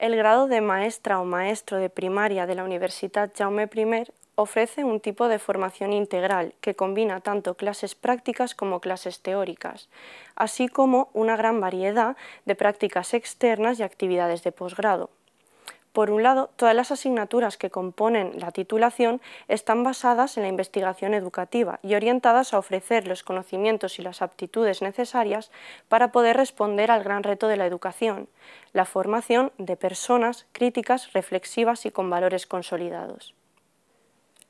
El grado de maestra o maestro de primaria de la Universidad Jaume I ofrece un tipo de formación integral que combina tanto clases prácticas como clases teóricas, así como una gran variedad de prácticas externas y actividades de posgrado. Por un lado, todas las asignaturas que componen la titulación están basadas en la investigación educativa y orientadas a ofrecer los conocimientos y las aptitudes necesarias para poder responder al gran reto de la educación, la formación de personas críticas, reflexivas y con valores consolidados.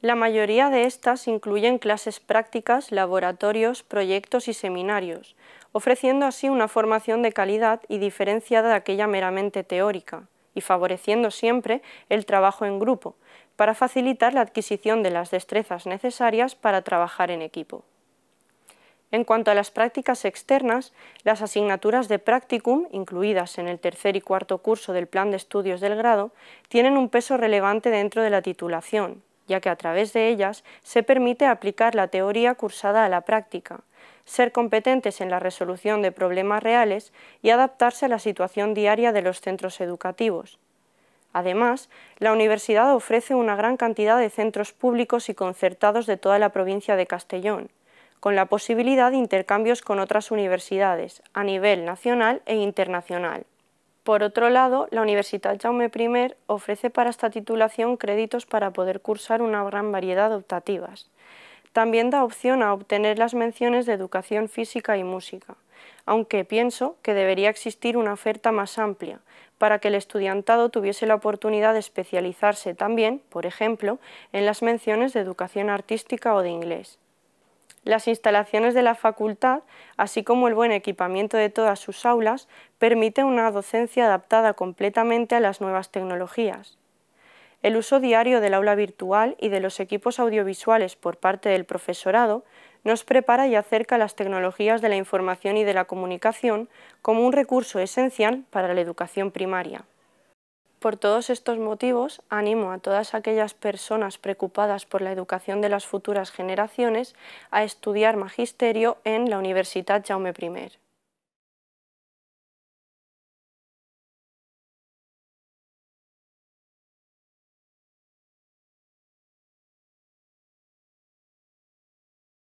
La mayoría de estas incluyen clases prácticas, laboratorios, proyectos y seminarios, ofreciendo así una formación de calidad y diferenciada de aquella meramente teórica, y favoreciendo siempre el trabajo en grupo, para facilitar la adquisición de las destrezas necesarias para trabajar en equipo. En cuanto a las prácticas externas, las asignaturas de practicum, incluidas en el tercer y cuarto curso del plan de estudios del grado, tienen un peso relevante dentro de la titulación, ya que a través de ellas se permite aplicar la teoría cursada a la práctica, ser competentes en la resolución de problemas reales y adaptarse a la situación diaria de los centros educativos. Además, la universidad ofrece una gran cantidad de centros públicos y concertados de toda la provincia de Castellón, con la posibilidad de intercambios con otras universidades a nivel nacional e internacional. Por otro lado, la Universidad Jaume I ofrece para esta titulación créditos para poder cursar una gran variedad de optativas. También da opción a obtener las menciones de educación física y música, aunque pienso que debería existir una oferta más amplia, para que el estudiantado tuviese la oportunidad de especializarse también, por ejemplo, en las menciones de educación artística o de inglés. Las instalaciones de la facultad, así como el buen equipamiento de todas sus aulas, permite una docencia adaptada completamente a las nuevas tecnologías. El uso diario del aula virtual y de los equipos audiovisuales por parte del profesorado nos prepara y acerca las tecnologías de la información y de la comunicación como un recurso esencial para la educación primaria. Por todos estos motivos, animo a todas aquellas personas preocupadas por la educación de las futuras generaciones a estudiar magisterio en la Universidad Jaume I.